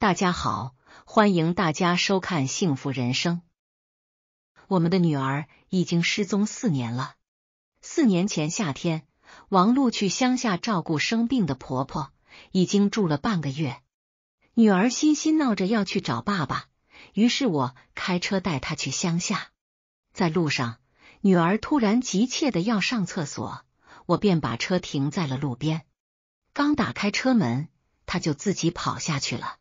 大家好，欢迎大家收看《幸福人生》。我们的女儿已经失踪四年了。四年前夏天，王璐去乡下照顾生病的婆婆，已经住了半个月。女儿欣欣闹着要去找爸爸，于是我开车带她去乡下。在路上，女儿突然急切的要上厕所，我便把车停在了路边。刚打开车门，她就自己跑下去了。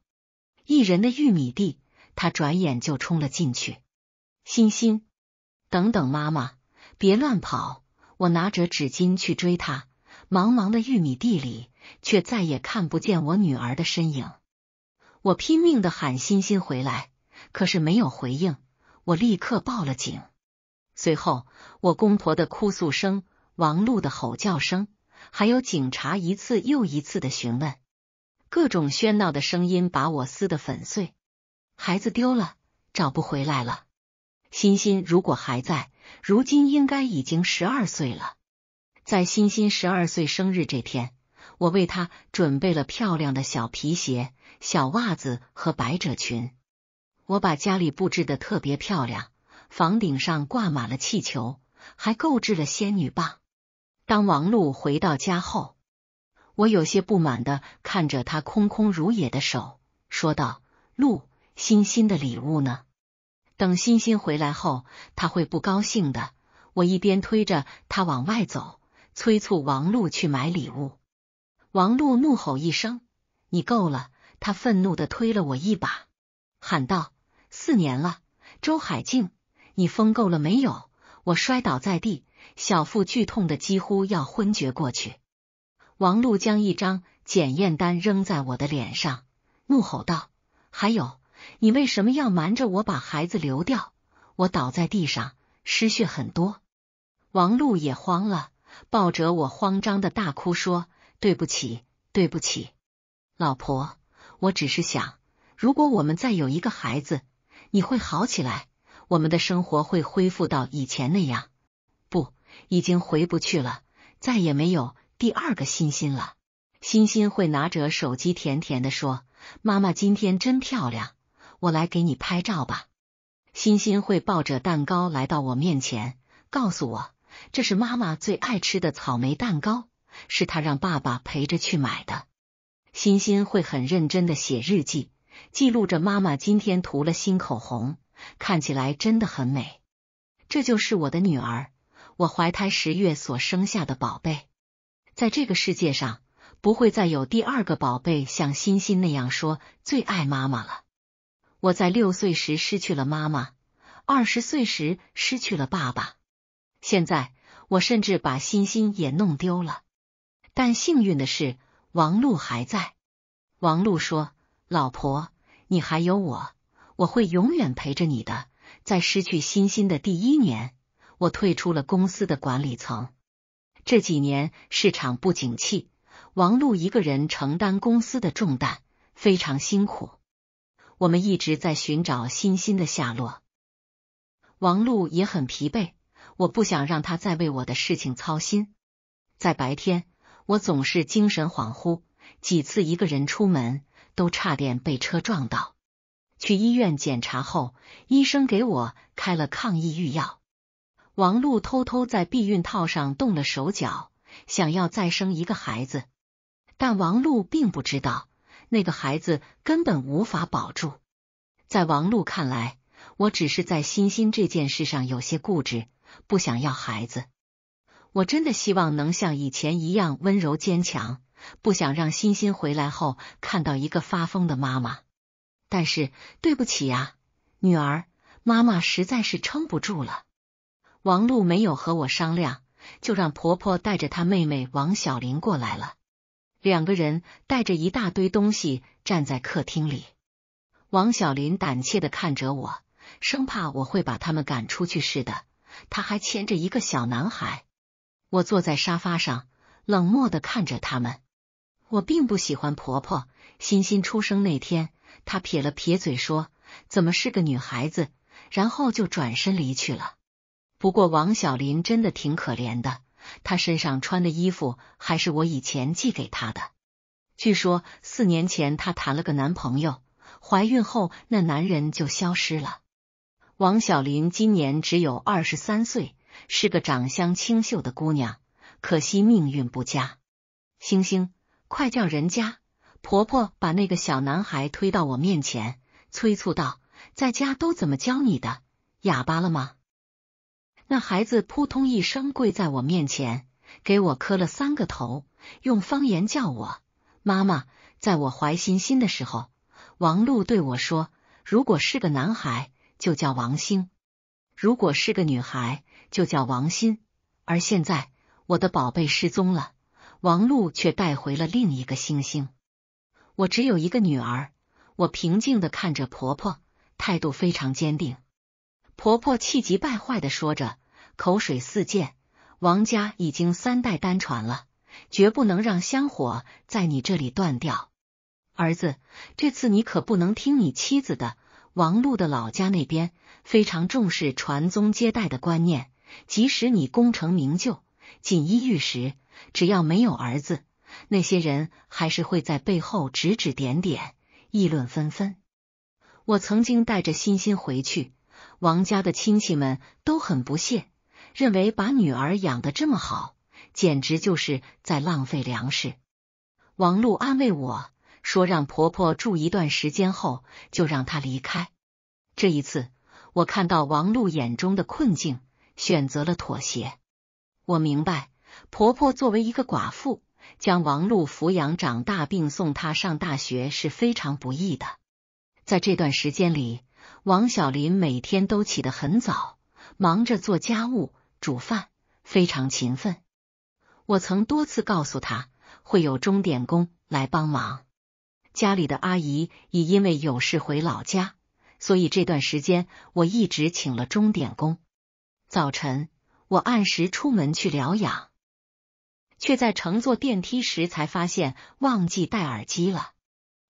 一人的玉米地，他转眼就冲了进去。欣欣，等等妈妈，别乱跑！我拿着纸巾去追他，茫茫的玉米地里却再也看不见我女儿的身影。我拼命的喊欣欣回来，可是没有回应。我立刻报了警。随后，我公婆的哭诉声、王璐的吼叫声，还有警察一次又一次的询问。各种喧闹的声音把我撕得粉碎。孩子丢了，找不回来了。欣欣如果还在，如今应该已经十二岁了。在欣欣十二岁生日这天，我为她准备了漂亮的小皮鞋、小袜子和百褶裙。我把家里布置的特别漂亮，房顶上挂满了气球，还购置了仙女棒。当王璐回到家后。我有些不满的看着他空空如也的手，说道：“陆，欣欣的礼物呢？等欣欣回来后，他会不高兴的。”我一边推着他往外走，催促王璐去买礼物。王璐怒吼一声：“你够了！”他愤怒的推了我一把，喊道：“四年了，周海静，你疯够了没有？”我摔倒在地，小腹剧痛的几乎要昏厥过去。王璐将一张检验单扔在我的脸上，怒吼道：“还有，你为什么要瞒着我把孩子流掉？”我倒在地上，失血很多。王璐也慌了，抱着我慌张的大哭说：“对不起，对不起，老婆，我只是想，如果我们再有一个孩子，你会好起来，我们的生活会恢复到以前那样，不，已经回不去了，再也没有。”第二个欣欣了，欣欣会拿着手机甜甜的说：“妈妈今天真漂亮，我来给你拍照吧。”欣欣会抱着蛋糕来到我面前，告诉我：“这是妈妈最爱吃的草莓蛋糕，是她让爸爸陪着去买的。”欣欣会很认真的写日记，记录着妈妈今天涂了新口红，看起来真的很美。这就是我的女儿，我怀胎十月所生下的宝贝。在这个世界上，不会再有第二个宝贝像欣欣那样说最爱妈妈了。我在六岁时失去了妈妈，二十岁时失去了爸爸，现在我甚至把欣欣也弄丢了。但幸运的是，王璐还在。王璐说：“老婆，你还有我，我会永远陪着你的。”在失去欣欣的第一年，我退出了公司的管理层。这几年市场不景气，王璐一个人承担公司的重担，非常辛苦。我们一直在寻找欣欣的下落，王璐也很疲惫。我不想让他再为我的事情操心。在白天，我总是精神恍惚，几次一个人出门都差点被车撞到。去医院检查后，医生给我开了抗抑郁药。王璐偷偷在避孕套上动了手脚，想要再生一个孩子，但王璐并不知道那个孩子根本无法保住。在王璐看来，我只是在欣欣这件事上有些固执，不想要孩子。我真的希望能像以前一样温柔坚强，不想让欣欣回来后看到一个发疯的妈妈。但是对不起呀，女儿，妈妈实在是撑不住了。王璐没有和我商量，就让婆婆带着她妹妹王小林过来了。两个人带着一大堆东西站在客厅里。王小林胆怯的看着我，生怕我会把他们赶出去似的。他还牵着一个小男孩。我坐在沙发上，冷漠的看着他们。我并不喜欢婆婆。欣欣出生那天，她撇了撇嘴说：“怎么是个女孩子？”然后就转身离去了。不过王小林真的挺可怜的，她身上穿的衣服还是我以前寄给她的。据说四年前她谈了个男朋友，怀孕后那男人就消失了。王小林今年只有二十三岁，是个长相清秀的姑娘，可惜命运不佳。星星，快叫人家婆婆把那个小男孩推到我面前，催促道：“在家都怎么教你的？哑巴了吗？”那孩子扑通一声跪在我面前，给我磕了三个头，用方言叫我妈妈。在我怀欣欣的时候，王璐对我说：“如果是个男孩，就叫王星；如果是个女孩，就叫王欣。”而现在，我的宝贝失踪了，王璐却带回了另一个星星。我只有一个女儿，我平静的看着婆婆，态度非常坚定。婆婆气急败坏的说着，口水四溅。王家已经三代单传了，绝不能让香火在你这里断掉。儿子，这次你可不能听你妻子的。王璐的老家那边非常重视传宗接代的观念，即使你功成名就、锦衣玉食，只要没有儿子，那些人还是会在背后指指点点、议论纷纷。我曾经带着欣欣回去。王家的亲戚们都很不屑，认为把女儿养得这么好，简直就是在浪费粮食。王璐安慰我说：“让婆婆住一段时间后，就让她离开。”这一次，我看到王璐眼中的困境，选择了妥协。我明白，婆婆作为一个寡妇，将王璐抚养长大并送她上大学是非常不易的。在这段时间里，王小林每天都起得很早，忙着做家务、煮饭，非常勤奋。我曾多次告诉他会有钟点工来帮忙。家里的阿姨已因为有事回老家，所以这段时间我一直请了钟点工。早晨，我按时出门去疗养，却在乘坐电梯时才发现忘记戴耳机了。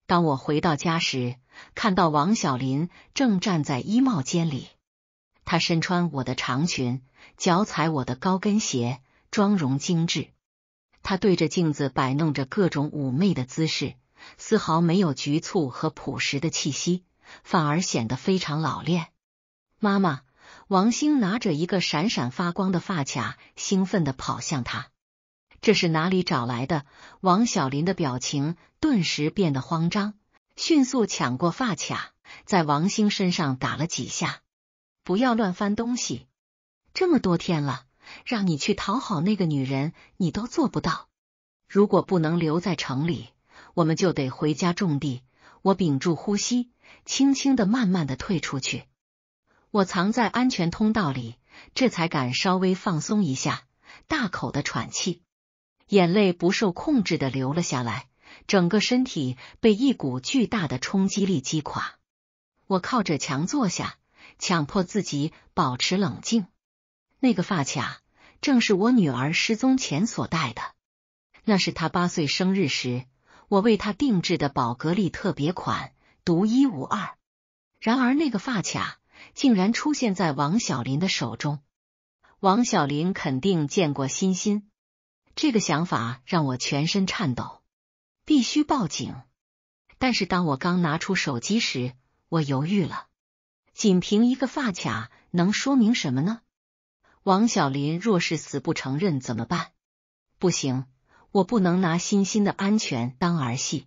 当我回到家时，看到王小林正站在衣帽间里，他身穿我的长裙，脚踩我的高跟鞋，妆容精致。他对着镜子摆弄着各种妩媚的姿势，丝毫没有局促和朴实的气息，反而显得非常老练。妈妈，王星拿着一个闪闪发光的发卡，兴奋地跑向他。这是哪里找来的？王小林的表情顿时变得慌张，迅速抢过发卡，在王兴身上打了几下。不要乱翻东西！这么多天了，让你去讨好那个女人，你都做不到。如果不能留在城里，我们就得回家种地。我屏住呼吸，轻轻的、慢慢的退出去。我藏在安全通道里，这才敢稍微放松一下，大口的喘气。眼泪不受控制的流了下来，整个身体被一股巨大的冲击力击垮。我靠着墙坐下，强迫自己保持冷静。那个发卡正是我女儿失踪前所戴的，那是她八岁生日时我为她定制的宝格丽特别款，独一无二。然而，那个发卡竟然出现在王小林的手中。王小林肯定见过欣欣。这个想法让我全身颤抖，必须报警。但是当我刚拿出手机时，我犹豫了。仅凭一个发卡能说明什么呢？王小林若是死不承认怎么办？不行，我不能拿欣欣的安全当儿戏，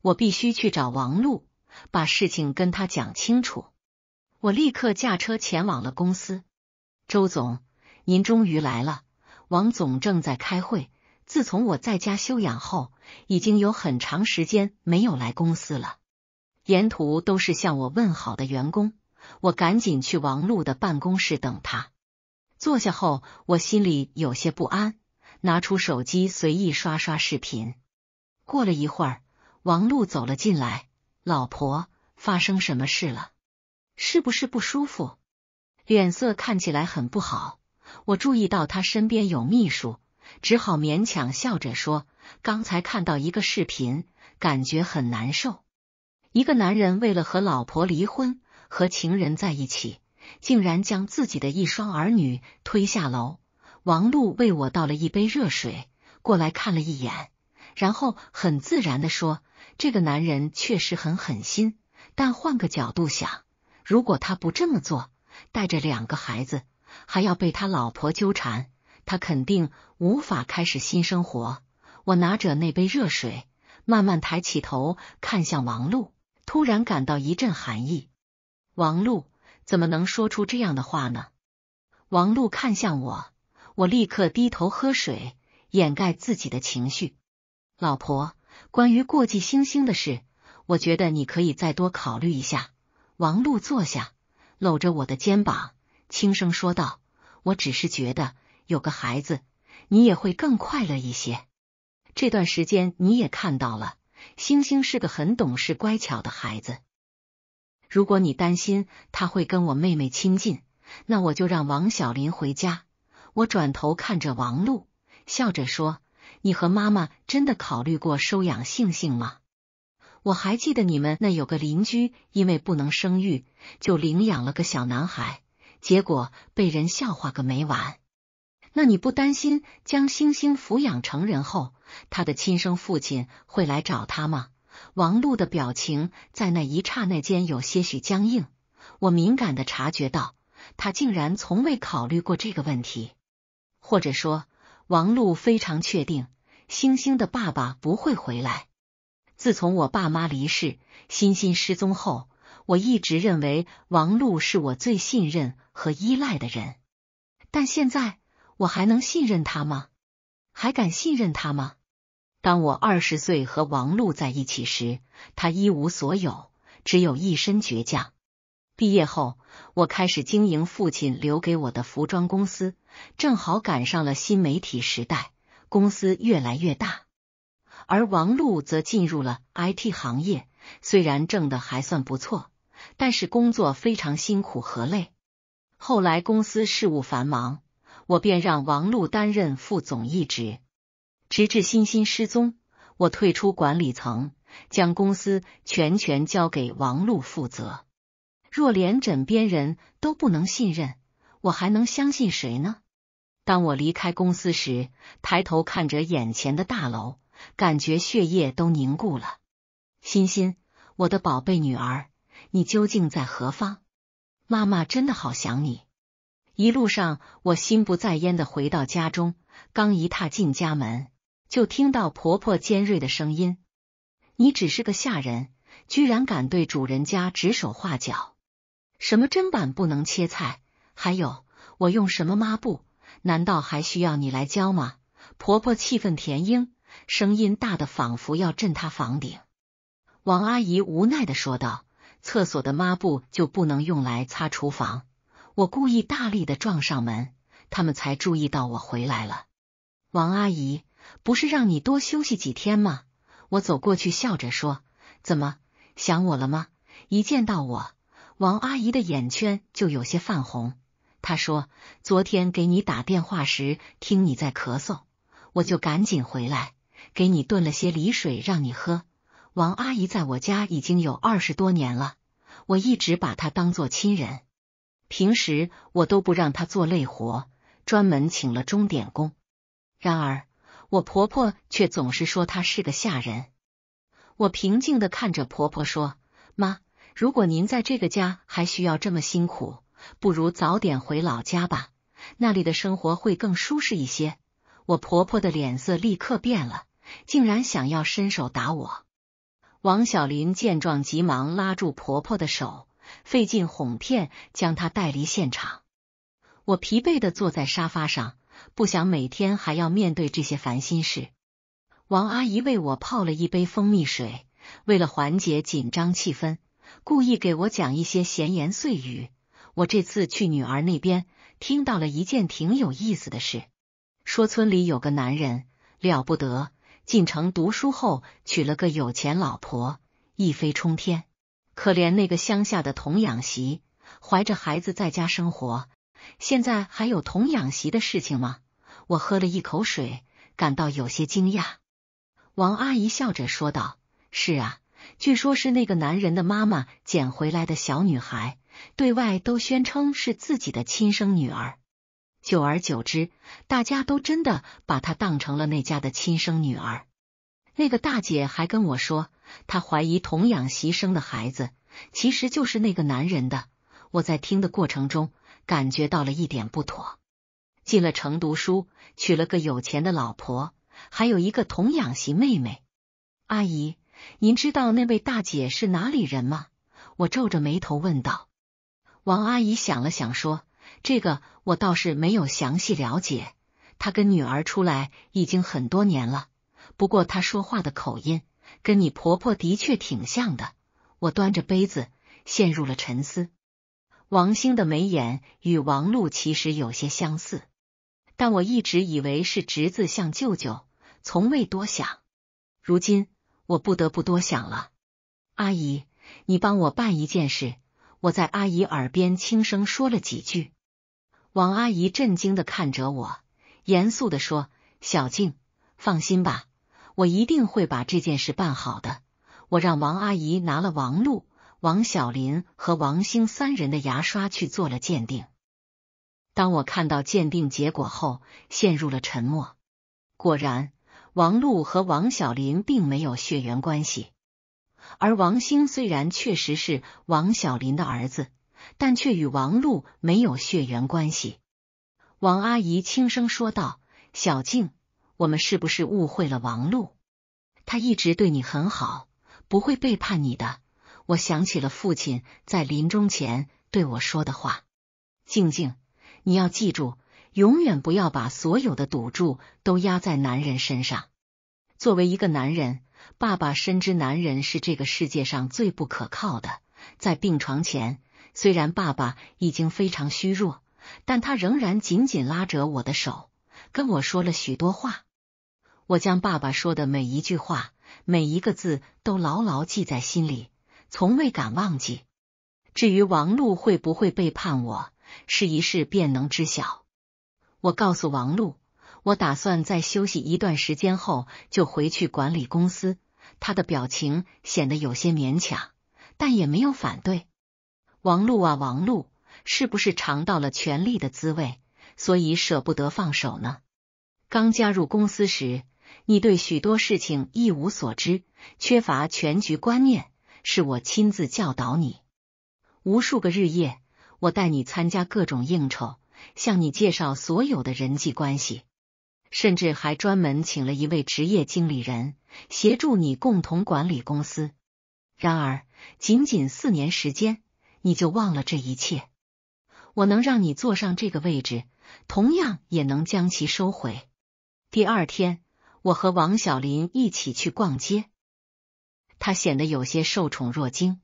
我必须去找王璐，把事情跟他讲清楚。我立刻驾车前往了公司。周总，您终于来了。王总正在开会。自从我在家休养后，已经有很长时间没有来公司了。沿途都是向我问好的员工。我赶紧去王璐的办公室等他。坐下后，我心里有些不安，拿出手机随意刷刷视频。过了一会儿，王璐走了进来。老婆，发生什么事了？是不是不舒服？脸色看起来很不好。我注意到他身边有秘书，只好勉强笑着说：“刚才看到一个视频，感觉很难受。一个男人为了和老婆离婚，和情人在一起，竟然将自己的一双儿女推下楼。”王璐为我倒了一杯热水，过来看了一眼，然后很自然的说：“这个男人确实很狠心，但换个角度想，如果他不这么做，带着两个孩子。”还要被他老婆纠缠，他肯定无法开始新生活。我拿着那杯热水，慢慢抬起头看向王璐，突然感到一阵寒意。王璐怎么能说出这样的话呢？王璐看向我，我立刻低头喝水，掩盖自己的情绪。老婆，关于过继星星的事，我觉得你可以再多考虑一下。王璐坐下，搂着我的肩膀。轻声说道：“我只是觉得有个孩子，你也会更快乐一些。这段时间你也看到了，星星是个很懂事、乖巧的孩子。如果你担心他会跟我妹妹亲近，那我就让王小林回家。”我转头看着王璐，笑着说：“你和妈妈真的考虑过收养星星吗？我还记得你们那有个邻居，因为不能生育，就领养了个小男孩。”结果被人笑话个没完，那你不担心将星星抚养成人后，他的亲生父亲会来找他吗？王璐的表情在那一刹那间有些许僵硬，我敏感的察觉到，他竟然从未考虑过这个问题，或者说，王璐非常确定星星的爸爸不会回来。自从我爸妈离世，欣欣失踪后。我一直认为王璐是我最信任和依赖的人，但现在我还能信任他吗？还敢信任他吗？当我二十岁和王璐在一起时，他一无所有，只有一身倔强。毕业后，我开始经营父亲留给我的服装公司，正好赶上了新媒体时代，公司越来越大，而王璐则进入了 IT 行业，虽然挣的还算不错。但是工作非常辛苦和累。后来公司事务繁忙，我便让王璐担任副总一职，直至欣欣失踪，我退出管理层，将公司全权交给王璐负责。若连枕边人都不能信任，我还能相信谁呢？当我离开公司时，抬头看着眼前的大楼，感觉血液都凝固了。欣欣，我的宝贝女儿。你究竟在何方？妈妈真的好想你。一路上，我心不在焉的回到家中，刚一踏进家门，就听到婆婆尖锐的声音：“你只是个下人，居然敢对主人家指手画脚！什么砧板不能切菜，还有我用什么抹布，难道还需要你来教吗？”婆婆气愤填膺，声音大的仿佛要震塌房顶。王阿姨无奈的说道。厕所的抹布就不能用来擦厨房？我故意大力的撞上门，他们才注意到我回来了。王阿姨不是让你多休息几天吗？我走过去笑着说：“怎么想我了吗？”一见到我，王阿姨的眼圈就有些泛红。她说：“昨天给你打电话时，听你在咳嗽，我就赶紧回来，给你炖了些梨水让你喝。”王阿姨在我家已经有二十多年了，我一直把她当做亲人。平时我都不让她做累活，专门请了钟点工。然而我婆婆却总是说她是个下人。我平静的看着婆婆说：“妈，如果您在这个家还需要这么辛苦，不如早点回老家吧，那里的生活会更舒适一些。”我婆婆的脸色立刻变了，竟然想要伸手打我。王小林见状，急忙拉住婆婆的手，费劲哄骗，将她带离现场。我疲惫的坐在沙发上，不想每天还要面对这些烦心事。王阿姨为我泡了一杯蜂蜜水，为了缓解紧张气氛，故意给我讲一些闲言碎语。我这次去女儿那边，听到了一件挺有意思的事，说村里有个男人了不得。进城读书后，娶了个有钱老婆，一飞冲天。可怜那个乡下的童养媳，怀着孩子在家生活。现在还有童养媳的事情吗？我喝了一口水，感到有些惊讶。王阿姨笑着说道：“是啊，据说是那个男人的妈妈捡回来的小女孩，对外都宣称是自己的亲生女儿。”久而久之，大家都真的把她当成了那家的亲生女儿。那个大姐还跟我说，她怀疑童养媳生的孩子其实就是那个男人的。我在听的过程中，感觉到了一点不妥。进了城读书，娶了个有钱的老婆，还有一个童养媳妹妹。阿姨，您知道那位大姐是哪里人吗？我皱着眉头问道。王阿姨想了想说。这个我倒是没有详细了解，他跟女儿出来已经很多年了。不过他说话的口音跟你婆婆的确挺像的。我端着杯子陷入了沉思。王兴的眉眼与王璐其实有些相似，但我一直以为是侄子像舅舅，从未多想。如今我不得不多想了。阿姨，你帮我办一件事。我在阿姨耳边轻声说了几句。王阿姨震惊的看着我，严肃的说：“小静，放心吧，我一定会把这件事办好的。”我让王阿姨拿了王璐、王小林和王兴三人的牙刷去做了鉴定。当我看到鉴定结果后，陷入了沉默。果然，王璐和王小林并没有血缘关系，而王兴虽然确实是王小林的儿子。但却与王璐没有血缘关系。王阿姨轻声说道：“小静，我们是不是误会了王璐？他一直对你很好，不会背叛你的。我想起了父亲在临终前对我说的话：静静，你要记住，永远不要把所有的赌注都压在男人身上。作为一个男人，爸爸深知男人是这个世界上最不可靠的。在病床前。”虽然爸爸已经非常虚弱，但他仍然紧紧拉着我的手，跟我说了许多话。我将爸爸说的每一句话、每一个字都牢牢记在心里，从未敢忘记。至于王璐会不会背叛我，试一试便能知晓。我告诉王璐，我打算在休息一段时间后就回去管理公司。他的表情显得有些勉强，但也没有反对。王璐啊，王璐，是不是尝到了权力的滋味，所以舍不得放手呢？刚加入公司时，你对许多事情一无所知，缺乏全局观念，是我亲自教导你。无数个日夜，我带你参加各种应酬，向你介绍所有的人际关系，甚至还专门请了一位职业经理人协助你共同管理公司。然而，仅仅四年时间。你就忘了这一切。我能让你坐上这个位置，同样也能将其收回。第二天，我和王小林一起去逛街，他显得有些受宠若惊。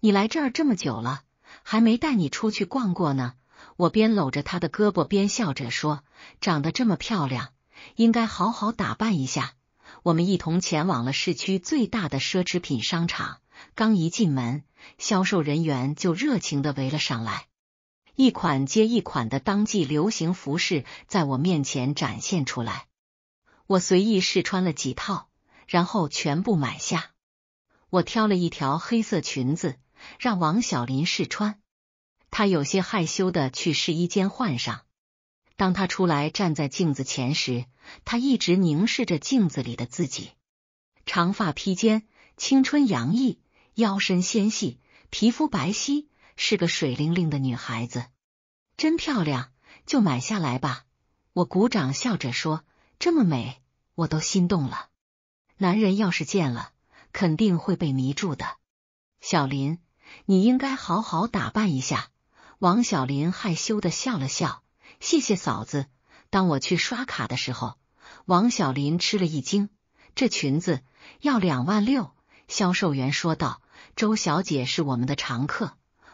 你来这儿这么久了，还没带你出去逛过呢。我边搂着他的胳膊，边笑着说：“长得这么漂亮，应该好好打扮一下。”我们一同前往了市区最大的奢侈品商场。刚一进门，销售人员就热情的围了上来，一款接一款的当季流行服饰在我面前展现出来。我随意试穿了几套，然后全部买下。我挑了一条黑色裙子，让王小林试穿。他有些害羞的去试衣间换上。当他出来站在镜子前时，他一直凝视着镜子里的自己，长发披肩，青春洋溢。腰身纤细，皮肤白皙，是个水灵灵的女孩子，真漂亮，就买下来吧！我鼓掌笑着说：“这么美，我都心动了。男人要是见了，肯定会被迷住的。”小林，你应该好好打扮一下。”王小林害羞的笑了笑：“谢谢嫂子。”当我去刷卡的时候，王小林吃了一惊：“这裙子要两万六？”销售员说道。周小姐是我们的常客，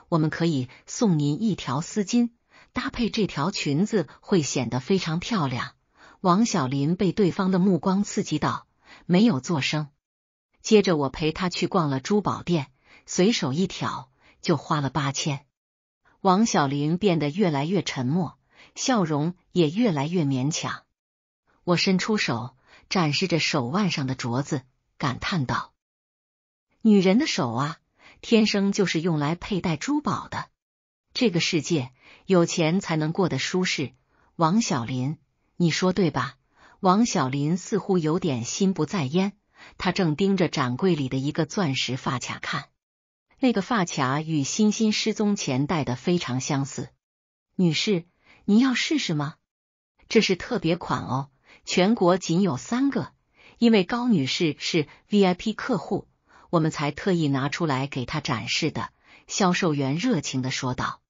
我们可以送您一条丝巾，搭配这条裙子会显得非常漂亮。王小林被对方的目光刺激到，没有作声。接着我陪她去逛了珠宝店，随手一挑就花了八千。王小林变得越来越沉默，笑容也越来越勉强。我伸出手，展示着手腕上的镯子，感叹道。女人的手啊，天生就是用来佩戴珠宝的。这个世界有钱才能过得舒适。王小林，你说对吧？王小林似乎有点心不在焉，他正盯着展柜里的一个钻石发卡看。那个发卡与欣欣失踪前戴的非常相似。女士，您要试试吗？这是特别款哦，全国仅有三个，因为高女士是 VIP 客户。我们才特意拿出来给他展示的，销售员热情的说道：“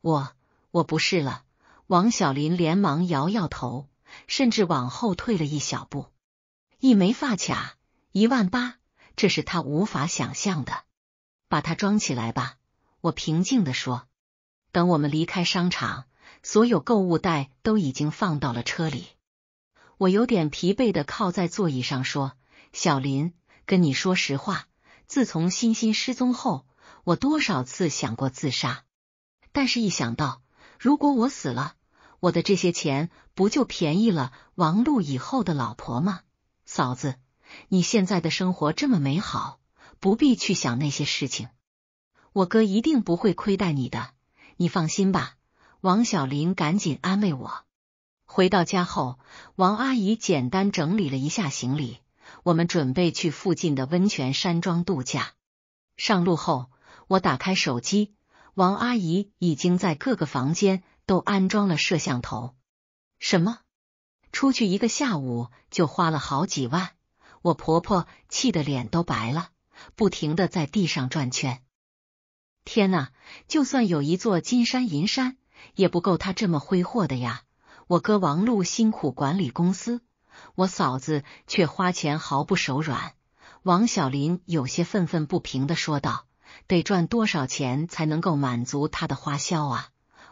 我我不是了。”王小林连忙摇摇头，甚至往后退了一小步。一枚发卡，一万八，这是他无法想象的。把它装起来吧，我平静的说。等我们离开商场，所有购物袋都已经放到了车里。我有点疲惫的靠在座椅上说：“小林，跟你说实话。”自从欣欣失踪后，我多少次想过自杀，但是一想到如果我死了，我的这些钱不就便宜了王璐以后的老婆吗？嫂子，你现在的生活这么美好，不必去想那些事情。我哥一定不会亏待你的，你放心吧。王小林赶紧安慰我。回到家后，王阿姨简单整理了一下行李。我们准备去附近的温泉山庄度假。上路后，我打开手机，王阿姨已经在各个房间都安装了摄像头。什么？出去一个下午就花了好几万，我婆婆气得脸都白了，不停的在地上转圈。天哪！就算有一座金山银山，也不够他这么挥霍的呀！我哥王璐辛苦管理公司。我嫂子却花钱毫不手软，王小林有些愤愤不平地说道：“得赚多少钱才能够满足她的花销啊？”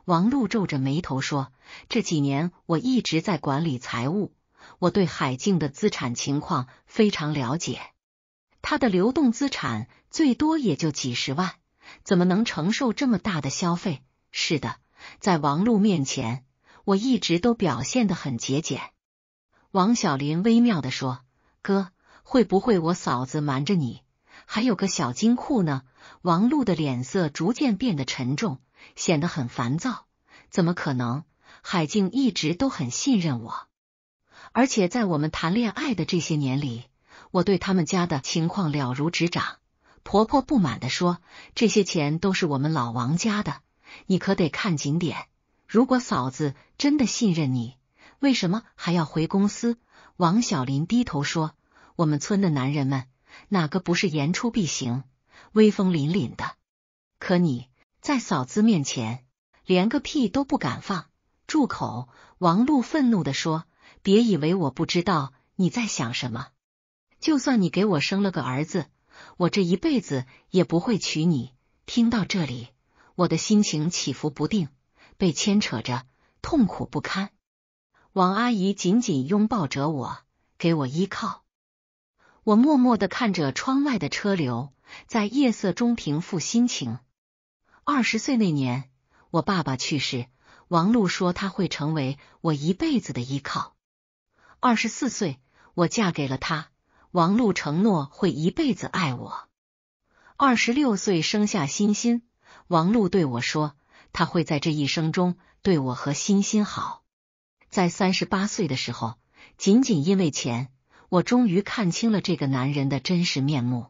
王璐皱着眉头说：“这几年我一直在管理财务，我对海静的资产情况非常了解。她的流动资产最多也就几十万，怎么能承受这么大的消费？”是的，在王璐面前，我一直都表现得很节俭。王小林微妙的说：“哥，会不会我嫂子瞒着你，还有个小金库呢？”王璐的脸色逐渐变得沉重，显得很烦躁。怎么可能？海静一直都很信任我，而且在我们谈恋爱的这些年里，我对他们家的情况了如指掌。婆婆不满的说：“这些钱都是我们老王家的，你可得看紧点。如果嫂子真的信任你。”为什么还要回公司？王小林低头说：“我们村的男人们哪个不是言出必行，威风凛凛的？可你在嫂子面前连个屁都不敢放，住口！”王璐愤怒的说：“别以为我不知道你在想什么。就算你给我生了个儿子，我这一辈子也不会娶你。”听到这里，我的心情起伏不定，被牵扯着，痛苦不堪。王阿姨紧紧拥抱着我，给我依靠。我默默的看着窗外的车流，在夜色中平复心情。二十岁那年，我爸爸去世，王璐说他会成为我一辈子的依靠。二十四岁，我嫁给了他，王璐承诺会一辈子爱我。二十六岁，生下欣欣，王璐对我说，他会在这一生中对我和欣欣好。在三十八岁的时候，仅仅因为钱，我终于看清了这个男人的真实面目。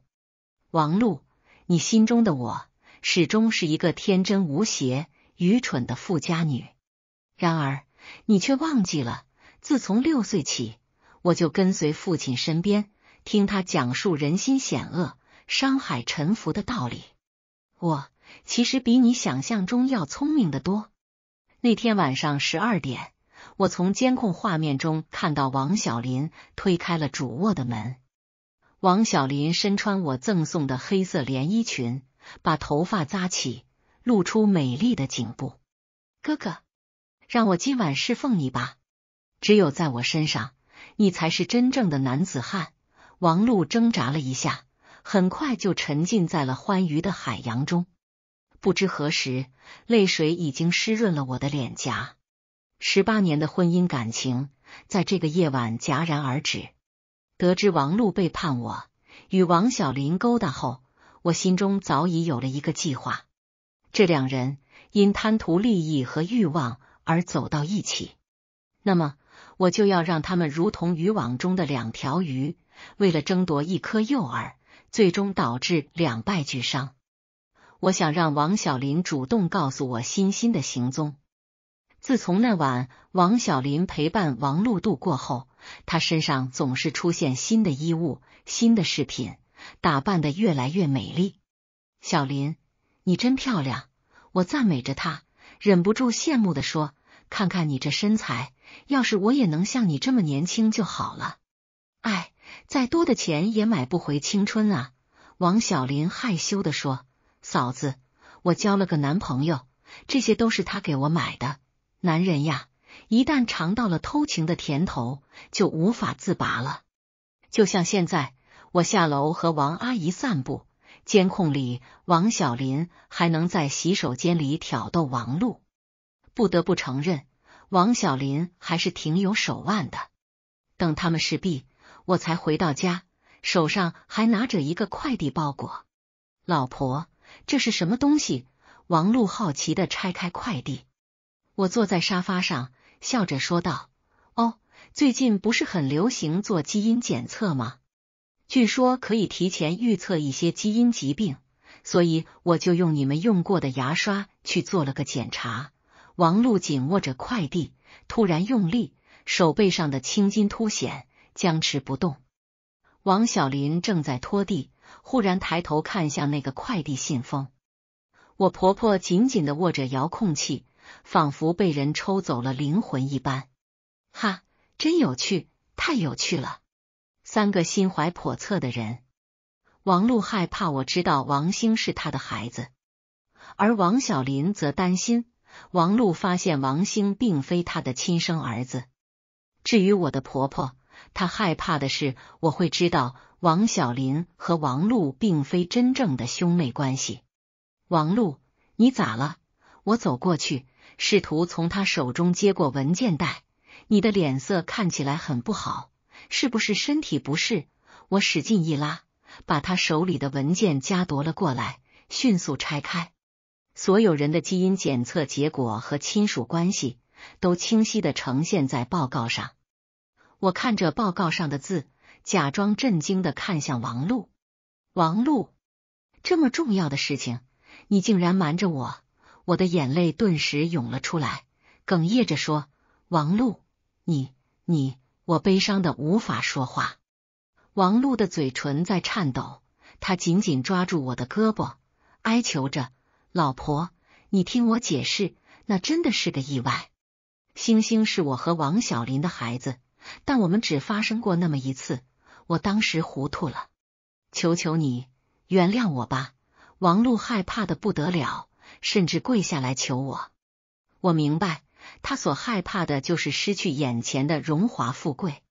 王璐，你心中的我始终是一个天真无邪、愚蠢的富家女。然而，你却忘记了，自从六岁起，我就跟随父亲身边，听他讲述人心险恶、商海沉浮的道理。我其实比你想象中要聪明的多。那天晚上十二点。我从监控画面中看到王小林推开了主卧的门。王小林身穿我赠送的黑色连衣裙，把头发扎起，露出美丽的颈部。哥哥，让我今晚侍奉你吧，只有在我身上，你才是真正的男子汉。王璐挣扎了一下，很快就沉浸在了欢愉的海洋中。不知何时，泪水已经湿润了我的脸颊。十八年的婚姻感情，在这个夜晚戛然而止。得知王璐背叛我，与王小林勾搭后，我心中早已有了一个计划。这两人因贪图利益和欲望而走到一起，那么我就要让他们如同渔网中的两条鱼，为了争夺一颗诱饵，最终导致两败俱伤。我想让王小林主动告诉我欣欣的行踪。自从那晚王小林陪伴王璐度过后，她身上总是出现新的衣物、新的饰品，打扮的越来越美丽。小林，你真漂亮，我赞美着她，忍不住羡慕的说：“看看你这身材，要是我也能像你这么年轻就好了。”哎，再多的钱也买不回青春啊！王小林害羞的说：“嫂子，我交了个男朋友，这些都是他给我买的。”男人呀，一旦尝到了偷情的甜头，就无法自拔了。就像现在，我下楼和王阿姨散步，监控里王小林还能在洗手间里挑逗王璐。不得不承认，王小林还是挺有手腕的。等他们事毕，我才回到家，手上还拿着一个快递包裹。老婆，这是什么东西？王璐好奇的拆开快递。我坐在沙发上，笑着说道：“哦，最近不是很流行做基因检测吗？据说可以提前预测一些基因疾病，所以我就用你们用过的牙刷去做了个检查。”王璐紧握着快递，突然用力，手背上的青筋凸显，僵持不动。王小林正在拖地，忽然抬头看向那个快递信封。我婆婆紧紧的握着遥控器。仿佛被人抽走了灵魂一般，哈，真有趣，太有趣了！三个心怀叵测的人，王璐害怕我知道王兴是他的孩子，而王小林则担心王璐发现王兴并非他的亲生儿子。至于我的婆婆，她害怕的是我会知道王小林和王璐并非真正的兄妹关系。王璐，你咋了？我走过去。试图从他手中接过文件袋，你的脸色看起来很不好，是不是身体不适？我使劲一拉，把他手里的文件夹夺了过来，迅速拆开。所有人的基因检测结果和亲属关系都清晰的呈现在报告上。我看着报告上的字，假装震惊的看向王璐。王璐，这么重要的事情，你竟然瞒着我！我的眼泪顿时涌了出来，哽咽着说：“王璐，你你，我悲伤的无法说话。”王璐的嘴唇在颤抖，他紧紧抓住我的胳膊，哀求着：“老婆，你听我解释，那真的是个意外。星星是我和王小林的孩子，但我们只发生过那么一次，我当时糊涂了，求求你原谅我吧。”王璐害怕的不得了。甚至跪下来求我。我明白他所害怕的就是失去眼前的荣华富贵。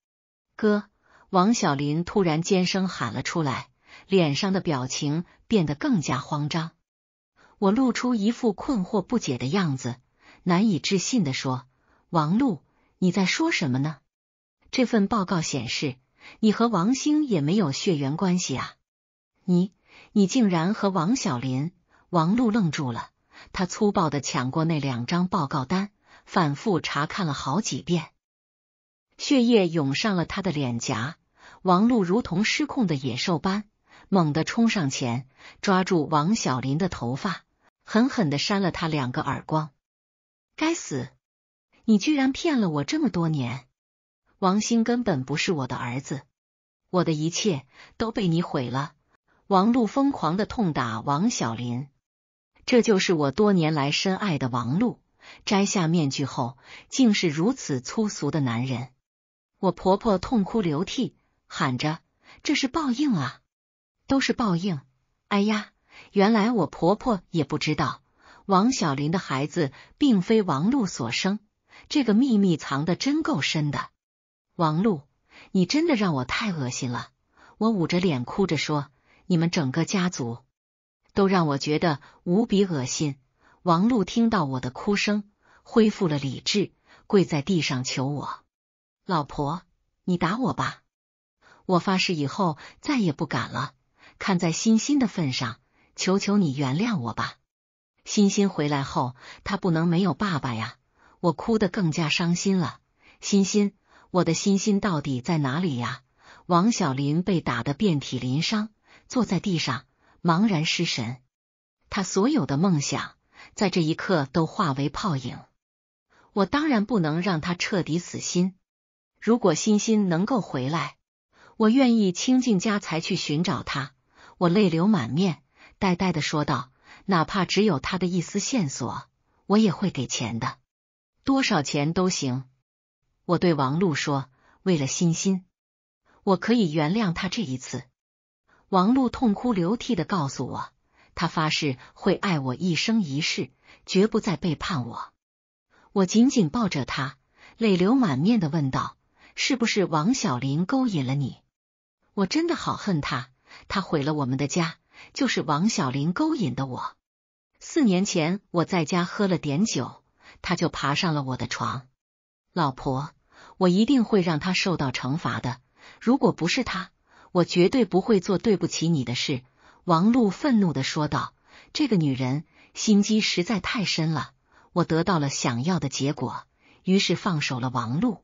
哥，王小林突然尖声喊了出来，脸上的表情变得更加慌张。我露出一副困惑不解的样子，难以置信的说：“王璐，你在说什么呢？这份报告显示，你和王兴也没有血缘关系啊！你，你竟然和王小林？”王璐愣住了，他粗暴的抢过那两张报告单，反复查看了好几遍，血液涌上了他的脸颊。王璐如同失控的野兽般，猛地冲上前，抓住王小林的头发，狠狠的扇了他两个耳光。该死，你居然骗了我这么多年！王鑫根本不是我的儿子，我的一切都被你毁了！王璐疯狂的痛打王小林。这就是我多年来深爱的王璐，摘下面具后竟是如此粗俗的男人！我婆婆痛哭流涕，喊着：“这是报应啊，都是报应！”哎呀，原来我婆婆也不知道王小林的孩子并非王璐所生，这个秘密藏的真够深的。王璐，你真的让我太恶心了！我捂着脸哭着说：“你们整个家族。”都让我觉得无比恶心。王璐听到我的哭声，恢复了理智，跪在地上求我：“老婆，你打我吧，我发誓以后再也不敢了。看在欣欣的份上，求求你原谅我吧。”欣欣回来后，他不能没有爸爸呀。我哭得更加伤心了。欣欣，我的欣欣到底在哪里呀？王小林被打得遍体鳞伤，坐在地上。茫然失神，他所有的梦想在这一刻都化为泡影。我当然不能让他彻底死心。如果欣欣能够回来，我愿意倾尽家财去寻找他。我泪流满面，呆呆的说道：“哪怕只有他的一丝线索，我也会给钱的，多少钱都行。”我对王璐说：“为了欣欣，我可以原谅他这一次。”王璐痛哭流涕的告诉我，他发誓会爱我一生一世，绝不再背叛我。我紧紧抱着他，泪流满面的问道：“是不是王小林勾引了你？”我真的好恨他，他毁了我们的家，就是王小林勾引的我。四年前我在家喝了点酒，他就爬上了我的床。老婆，我一定会让他受到惩罚的。如果不是他。我绝对不会做对不起你的事。”王璐愤怒的说道，“这个女人心机实在太深了，我得到了想要的结果，于是放手了。”王璐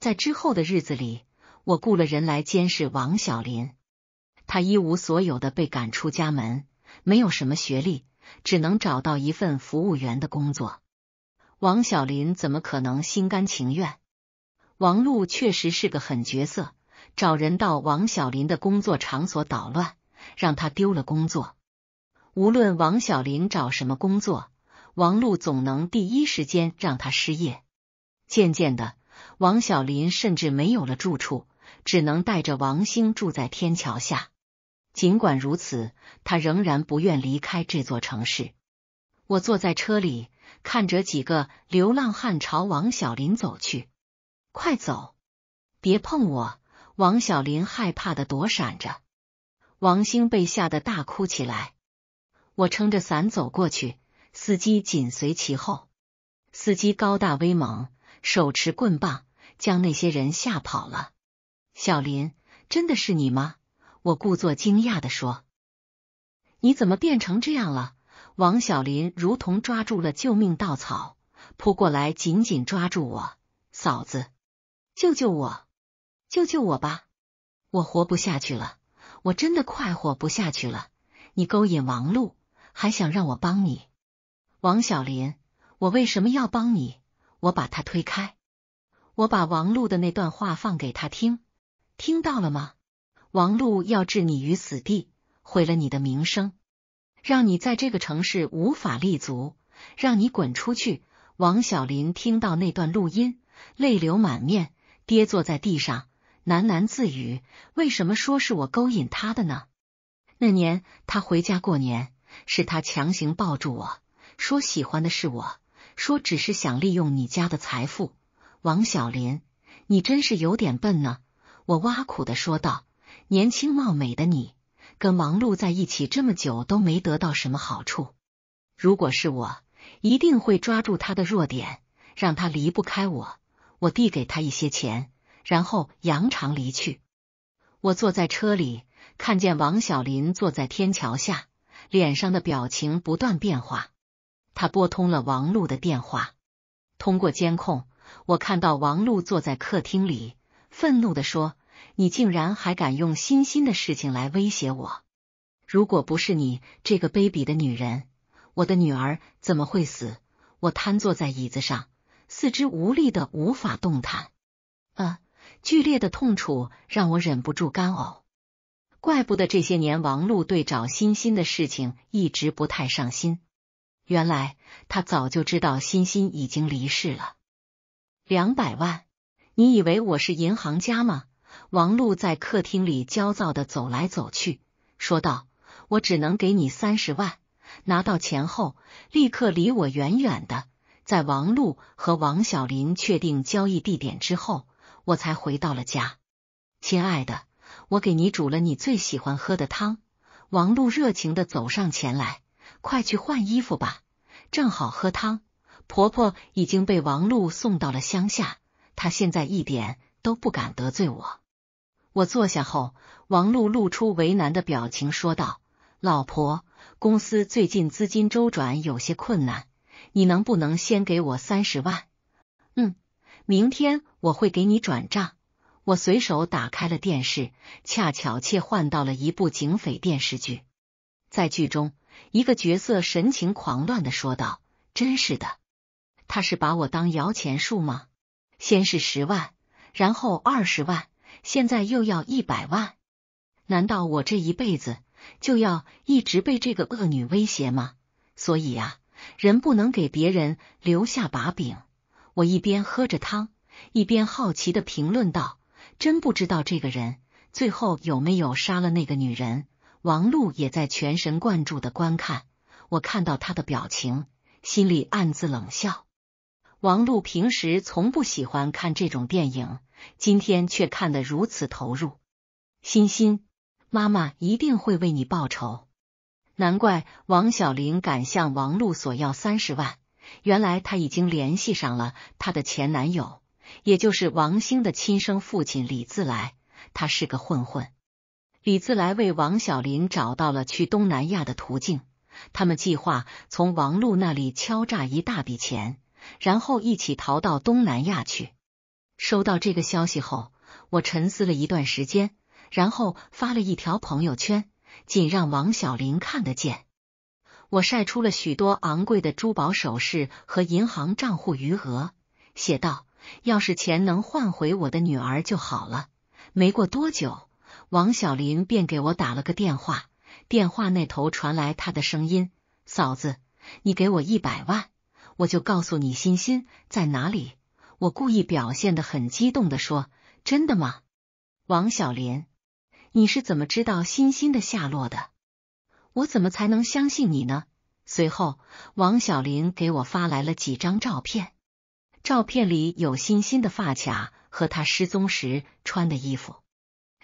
在之后的日子里，我雇了人来监视王小林，他一无所有的被赶出家门，没有什么学历，只能找到一份服务员的工作。王小林怎么可能心甘情愿？王璐确实是个狠角色。找人到王小林的工作场所捣乱，让他丢了工作。无论王小林找什么工作，王璐总能第一时间让他失业。渐渐的，王小林甚至没有了住处，只能带着王兴住在天桥下。尽管如此，他仍然不愿离开这座城市。我坐在车里，看着几个流浪汉朝王小林走去，快走，别碰我。王小林害怕的躲闪着，王兴被吓得大哭起来。我撑着伞走过去，司机紧随其后。司机高大威猛，手持棍棒，将那些人吓跑了。小林，真的是你吗？我故作惊讶的说：“你怎么变成这样了？”王小林如同抓住了救命稻草，扑过来紧紧抓住我：“嫂子，救救我！”救救我吧！我活不下去了，我真的快活不下去了。你勾引王璐，还想让我帮你？王小林，我为什么要帮你？我把他推开，我把王璐的那段话放给他听，听到了吗？王璐要置你于死地，毁了你的名声，让你在这个城市无法立足，让你滚出去。王小林听到那段录音，泪流满面，跌坐在地上。喃喃自语：“为什么说是我勾引他的呢？那年他回家过年，是他强行抱住我说喜欢的是我，说只是想利用你家的财富。”王小林，你真是有点笨呢！我挖苦的说道：“年轻貌美的你，跟王璐在一起这么久都没得到什么好处。如果是我，一定会抓住他的弱点，让他离不开我。我递给他一些钱。”然后扬长离去。我坐在车里，看见王小林坐在天桥下，脸上的表情不断变化。他拨通了王璐的电话。通过监控，我看到王璐坐在客厅里，愤怒的说：“你竟然还敢用欣欣的事情来威胁我！如果不是你这个卑鄙的女人，我的女儿怎么会死？”我瘫坐在椅子上，四肢无力的无法动弹。啊！剧烈的痛楚让我忍不住干呕，怪不得这些年王璐对找欣欣的事情一直不太上心，原来他早就知道欣欣已经离世了。两百万，你以为我是银行家吗？王璐在客厅里焦躁的走来走去，说道：“我只能给你三十万，拿到钱后立刻离我远远的。”在王璐和王小林确定交易地点之后。我才回到了家，亲爱的，我给你煮了你最喜欢喝的汤。王璐热情的走上前来，快去换衣服吧，正好喝汤。婆婆已经被王璐送到了乡下，她现在一点都不敢得罪我。我坐下后，王璐露出为难的表情，说道：“老婆，公司最近资金周转有些困难，你能不能先给我三十万？”嗯。明天我会给你转账。我随手打开了电视，恰巧切换到了一部警匪电视剧。在剧中，一个角色神情狂乱的说道：“真是的，他是把我当摇钱树吗？先是十万，然后二十万，现在又要一百万。难道我这一辈子就要一直被这个恶女威胁吗？所以呀，人不能给别人留下把柄。”我一边喝着汤，一边好奇的评论道：“真不知道这个人最后有没有杀了那个女人。”王璐也在全神贯注的观看，我看到他的表情，心里暗自冷笑。王璐平时从不喜欢看这种电影，今天却看得如此投入。欣欣，妈妈一定会为你报仇。难怪王小玲敢向王璐索要三十万。原来他已经联系上了他的前男友，也就是王兴的亲生父亲李自来。他是个混混，李自来为王小林找到了去东南亚的途径。他们计划从王璐那里敲诈一大笔钱，然后一起逃到东南亚去。收到这个消息后，我沉思了一段时间，然后发了一条朋友圈，仅让王小林看得见。我晒出了许多昂贵的珠宝首饰和银行账户余额，写道：“要是钱能换回我的女儿就好了。”没过多久，王小林便给我打了个电话，电话那头传来他的声音：“嫂子，你给我一百万，我就告诉你欣欣在哪里。”我故意表现的很激动的说：“真的吗？王小林，你是怎么知道欣欣的下落的？”我怎么才能相信你呢？随后，王小玲给我发来了几张照片，照片里有欣欣的发卡和她失踪时穿的衣服，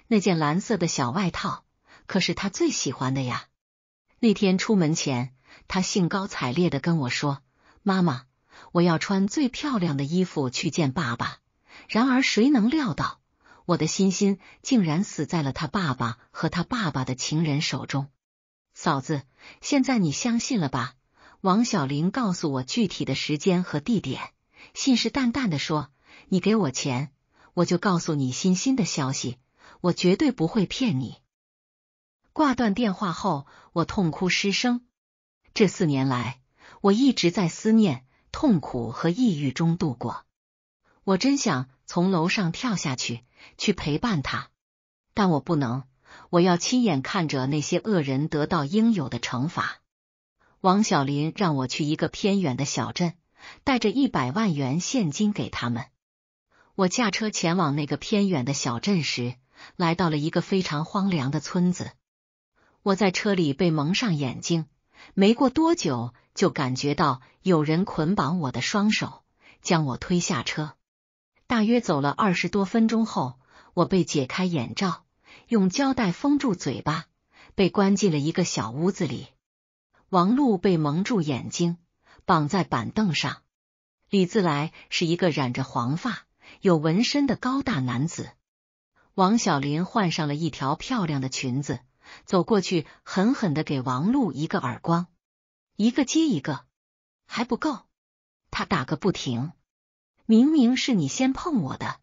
那件蓝色的小外套可是她最喜欢的呀。那天出门前，她兴高采烈的跟我说：“妈妈，我要穿最漂亮的衣服去见爸爸。”然而，谁能料到，我的欣欣竟然死在了她爸爸和她爸爸的情人手中。嫂子，现在你相信了吧？王小玲告诉我具体的时间和地点，信誓旦旦的说：“你给我钱，我就告诉你欣欣的消息，我绝对不会骗你。”挂断电话后，我痛哭失声。这四年来，我一直在思念、痛苦和抑郁中度过。我真想从楼上跳下去，去陪伴他，但我不能。我要亲眼看着那些恶人得到应有的惩罚。王小林让我去一个偏远的小镇，带着一百万元现金给他们。我驾车前往那个偏远的小镇时，来到了一个非常荒凉的村子。我在车里被蒙上眼睛，没过多久就感觉到有人捆绑我的双手，将我推下车。大约走了二十多分钟后，我被解开眼罩。用胶带封住嘴巴，被关进了一个小屋子里。王璐被蒙住眼睛，绑在板凳上。李自来是一个染着黄发、有纹身的高大男子。王小林换上了一条漂亮的裙子，走过去狠狠的给王璐一个耳光，一个接一个，还不够，他打个不停。明明是你先碰我的，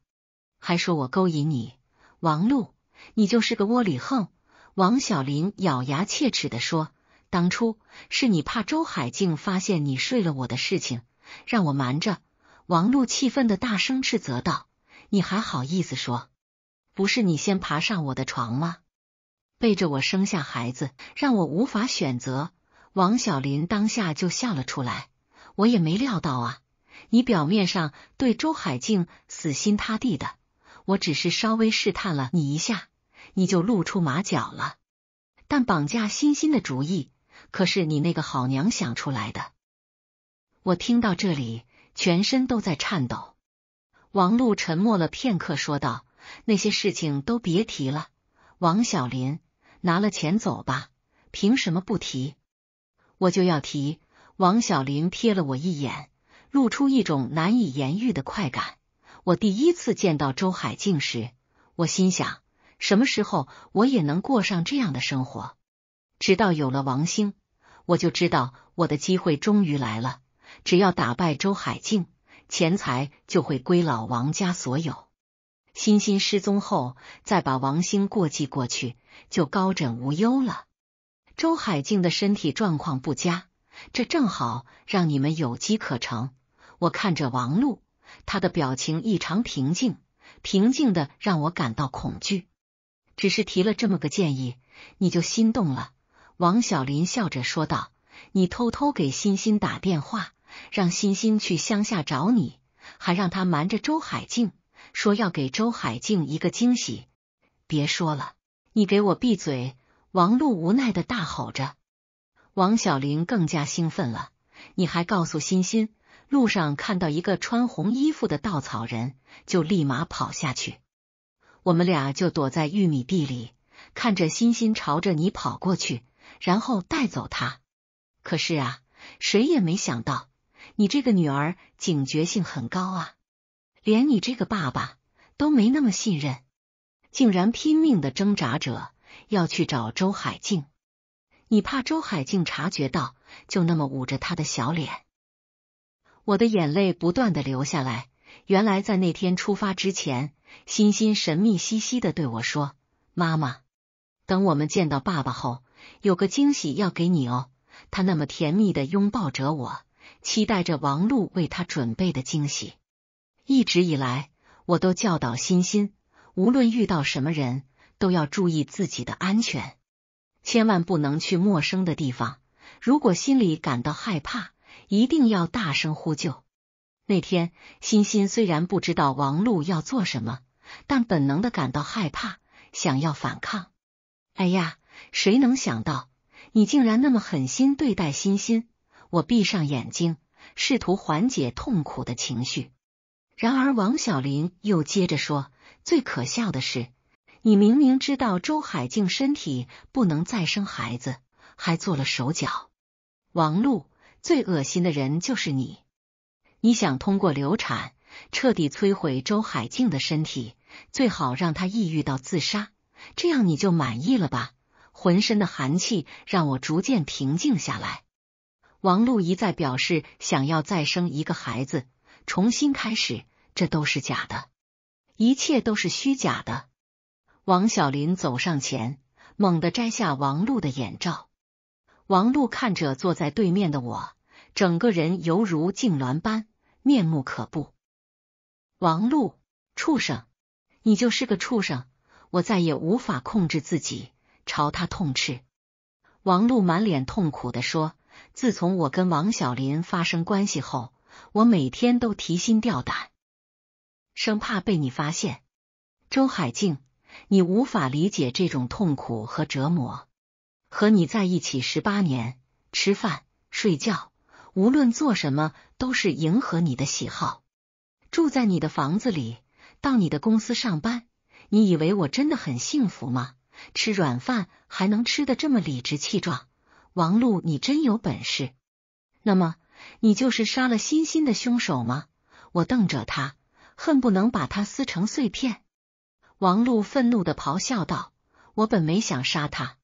还说我勾引你，王璐。你就是个窝里横！”王小林咬牙切齿的说，“当初是你怕周海静发现你睡了我的事情，让我瞒着。”王璐气愤的大声斥责道，“你还好意思说？不是你先爬上我的床吗？背着我生下孩子，让我无法选择。”王小林当下就笑了出来，“我也没料到啊，你表面上对周海静死心塌地的。”我只是稍微试探了你一下，你就露出马脚了。但绑架欣欣的主意可是你那个好娘想出来的。我听到这里，全身都在颤抖。王璐沉默了片刻，说道：“那些事情都别提了。”王小林拿了钱走吧，凭什么不提？我就要提。王小林瞥了我一眼，露出一种难以言喻的快感。我第一次见到周海静时，我心想，什么时候我也能过上这样的生活？直到有了王兴，我就知道我的机会终于来了。只要打败周海静，钱财就会归老王家所有。欣欣失踪后，再把王兴过继过去，就高枕无忧了。周海静的身体状况不佳，这正好让你们有机可乘。我看着王璐。他的表情异常平静，平静的让我感到恐惧。只是提了这么个建议，你就心动了？王小林笑着说道：“你偷偷给欣欣打电话，让欣欣去乡下找你，还让他瞒着周海静，说要给周海静一个惊喜。”别说了，你给我闭嘴！王璐无奈的大吼着。王小林更加兴奋了，你还告诉欣欣？路上看到一个穿红衣服的稻草人，就立马跑下去。我们俩就躲在玉米地里，看着欣欣朝着你跑过去，然后带走他。可是啊，谁也没想到，你这个女儿警觉性很高啊，连你这个爸爸都没那么信任，竟然拼命的挣扎着要去找周海静。你怕周海静察觉到，就那么捂着他的小脸。我的眼泪不断的流下来。原来在那天出发之前，欣欣神秘兮兮的对我说：“妈妈，等我们见到爸爸后，有个惊喜要给你哦。”他那么甜蜜的拥抱着我，期待着王璐为他准备的惊喜。一直以来，我都教导欣欣，无论遇到什么人，都要注意自己的安全，千万不能去陌生的地方。如果心里感到害怕。一定要大声呼救！那天，欣欣虽然不知道王璐要做什么，但本能的感到害怕，想要反抗。哎呀，谁能想到你竟然那么狠心对待欣欣？我闭上眼睛，试图缓解痛苦的情绪。然而，王小林又接着说：“最可笑的是，你明明知道周海静身体不能再生孩子，还做了手脚。”王璐。最恶心的人就是你！你想通过流产彻底摧毁周海静的身体，最好让她抑郁到自杀，这样你就满意了吧？浑身的寒气让我逐渐平静下来。王璐一再表示想要再生一个孩子，重新开始，这都是假的，一切都是虚假的。王小林走上前，猛地摘下王璐的眼罩。王璐看着坐在对面的我，整个人犹如痉挛般，面目可怖。王璐，畜生，你就是个畜生！我再也无法控制自己，朝他痛斥。王璐满脸痛苦的说：“自从我跟王小林发生关系后，我每天都提心吊胆，生怕被你发现。”周海静，你无法理解这种痛苦和折磨。和你在一起十八年，吃饭、睡觉，无论做什么都是迎合你的喜好。住在你的房子里，到你的公司上班，你以为我真的很幸福吗？吃软饭还能吃得这么理直气壮？王璐，你真有本事。那么，你就是杀了欣欣的凶手吗？我瞪着他，恨不能把他撕成碎片。王璐愤怒的咆哮道：“我本没想杀他。”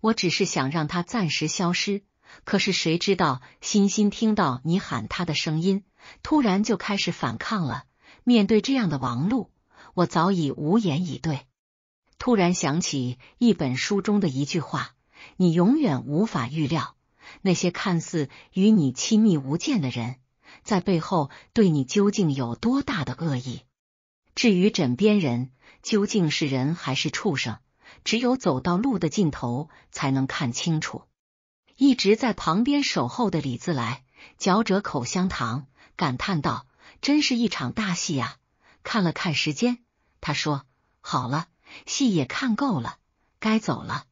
我只是想让他暂时消失，可是谁知道欣欣听到你喊他的声音，突然就开始反抗了。面对这样的王璐，我早已无言以对。突然想起一本书中的一句话：“你永远无法预料那些看似与你亲密无间的人，在背后对你究竟有多大的恶意。”至于枕边人究竟是人还是畜生？只有走到路的尽头，才能看清楚。一直在旁边守候的李自来嚼着口香糖，感叹道：“真是一场大戏呀！”看了看时间，他说：“好了，戏也看够了，该走了。”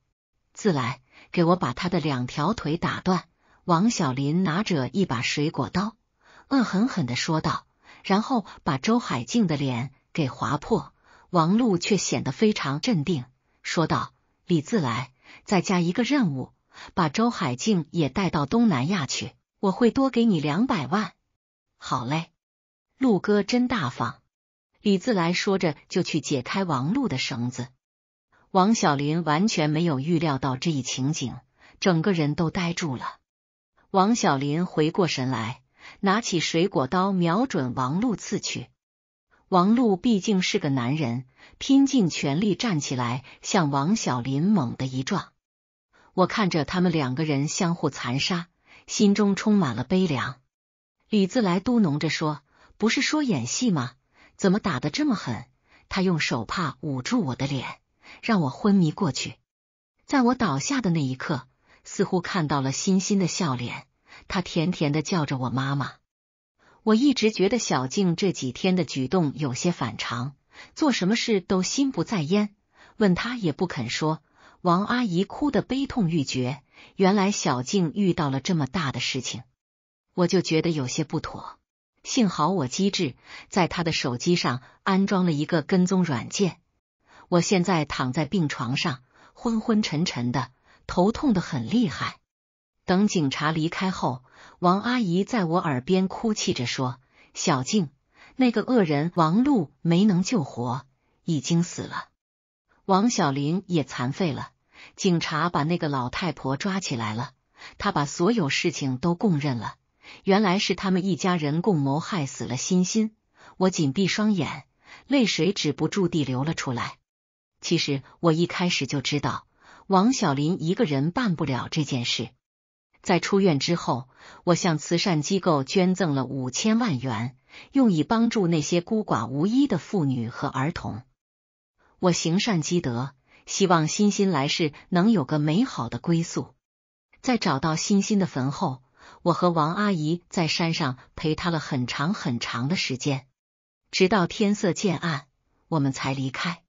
自来，给我把他的两条腿打断！”王小林拿着一把水果刀，恶狠狠的说道，然后把周海静的脸给划破。王璐却显得非常镇定。说道：“李自来，再加一个任务，把周海静也带到东南亚去。我会多给你两百万。”好嘞，陆哥真大方。李自来说着就去解开王璐的绳子。王小林完全没有预料到这一情景，整个人都呆住了。王小林回过神来，拿起水果刀瞄准王璐刺去。王璐毕竟是个男人，拼尽全力站起来，向王小林猛的一撞。我看着他们两个人相互残杀，心中充满了悲凉。李自来嘟哝着说：“不是说演戏吗？怎么打的这么狠？”他用手帕捂住我的脸，让我昏迷过去。在我倒下的那一刻，似乎看到了欣欣的笑脸，他甜甜的叫着我妈妈。我一直觉得小静这几天的举动有些反常，做什么事都心不在焉，问她也不肯说。王阿姨哭得悲痛欲绝，原来小静遇到了这么大的事情，我就觉得有些不妥。幸好我机智，在她的手机上安装了一个跟踪软件。我现在躺在病床上，昏昏沉沉的，头痛的很厉害。等警察离开后，王阿姨在我耳边哭泣着说：“小静，那个恶人王璐没能救活，已经死了。王小林也残废了。警察把那个老太婆抓起来了，她把所有事情都供认了。原来是他们一家人共谋害死了欣欣。”我紧闭双眼，泪水止不住地流了出来。其实我一开始就知道，王小林一个人办不了这件事。在出院之后，我向慈善机构捐赠了五千万元，用以帮助那些孤寡无依的妇女和儿童。我行善积德，希望欣欣来世能有个美好的归宿。在找到欣欣的坟后，我和王阿姨在山上陪她了很长很长的时间，直到天色渐暗，我们才离开。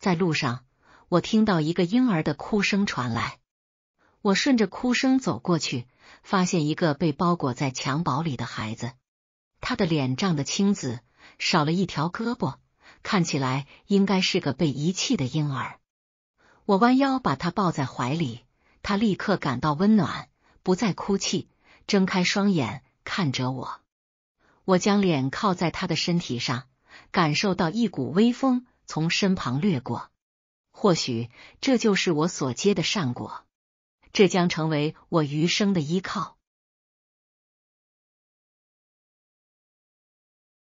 在路上，我听到一个婴儿的哭声传来。我顺着哭声走过去，发现一个被包裹在襁褓里的孩子，他的脸涨得青紫，少了一条胳膊，看起来应该是个被遗弃的婴儿。我弯腰把他抱在怀里，他立刻感到温暖，不再哭泣，睁开双眼看着我。我将脸靠在他的身体上，感受到一股微风从身旁掠过，或许这就是我所接的善果。这将成为我余生的依靠。